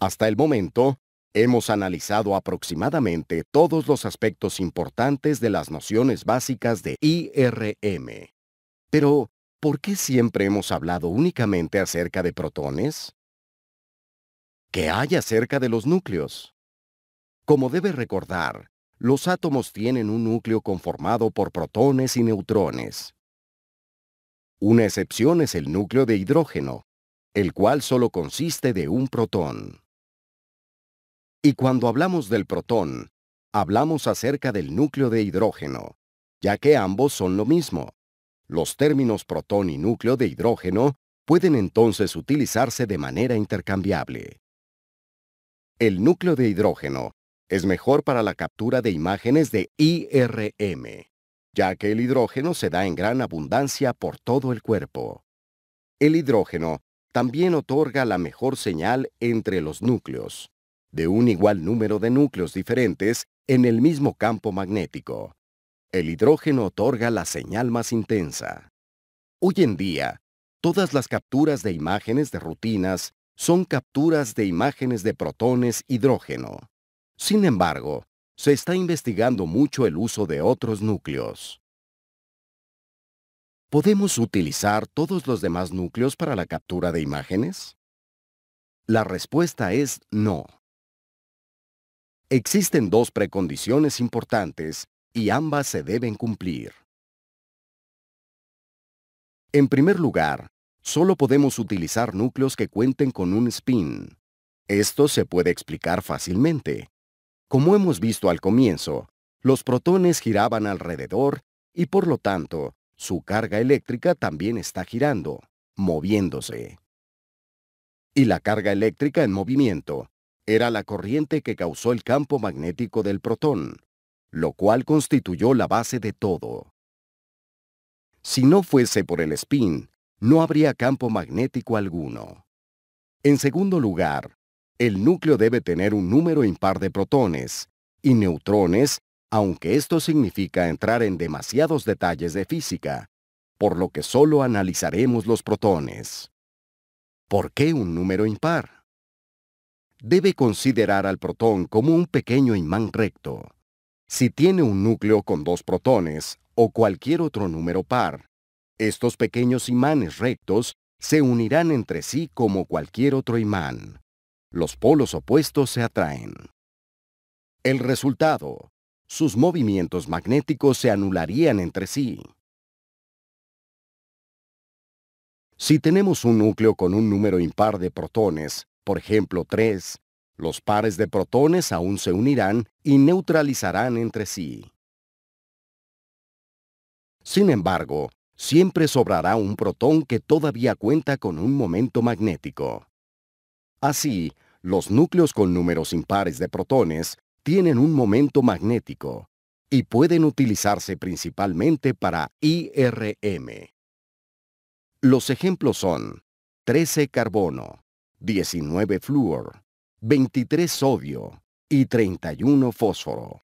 Hasta el momento, hemos analizado aproximadamente todos los aspectos importantes de las nociones básicas de IRM. Pero, ¿por qué siempre hemos hablado únicamente acerca de protones? ¿Qué hay acerca de los núcleos? Como debe recordar, los átomos tienen un núcleo conformado por protones y neutrones. Una excepción es el núcleo de hidrógeno, el cual solo consiste de un protón. Y cuando hablamos del protón, hablamos acerca del núcleo de hidrógeno, ya que ambos son lo mismo. Los términos protón y núcleo de hidrógeno pueden entonces utilizarse de manera intercambiable. El núcleo de hidrógeno es mejor para la captura de imágenes de IRM, ya que el hidrógeno se da en gran abundancia por todo el cuerpo. El hidrógeno también otorga la mejor señal entre los núcleos, de un igual número de núcleos diferentes en el mismo campo magnético. El hidrógeno otorga la señal más intensa. Hoy en día, todas las capturas de imágenes de rutinas son capturas de imágenes de protones hidrógeno. Sin embargo, se está investigando mucho el uso de otros núcleos. ¿Podemos utilizar todos los demás núcleos para la captura de imágenes? La respuesta es no. Existen dos precondiciones importantes y ambas se deben cumplir. En primer lugar, solo podemos utilizar núcleos que cuenten con un spin. Esto se puede explicar fácilmente. Como hemos visto al comienzo, los protones giraban alrededor y por lo tanto, su carga eléctrica también está girando, moviéndose. Y la carga eléctrica en movimiento era la corriente que causó el campo magnético del protón, lo cual constituyó la base de todo. Si no fuese por el spin, no habría campo magnético alguno. En segundo lugar, el núcleo debe tener un número impar de protones y neutrones, aunque esto significa entrar en demasiados detalles de física, por lo que solo analizaremos los protones. ¿Por qué un número impar? debe considerar al protón como un pequeño imán recto. Si tiene un núcleo con dos protones o cualquier otro número par, estos pequeños imanes rectos se unirán entre sí como cualquier otro imán. Los polos opuestos se atraen. El resultado, sus movimientos magnéticos se anularían entre sí. Si tenemos un núcleo con un número impar de protones, por ejemplo 3, los pares de protones aún se unirán y neutralizarán entre sí. Sin embargo, siempre sobrará un protón que todavía cuenta con un momento magnético. Así, los núcleos con números impares de protones tienen un momento magnético y pueden utilizarse principalmente para IRM. Los ejemplos son 13 carbono, 19 flúor, 23 sodio y 31 fósforo.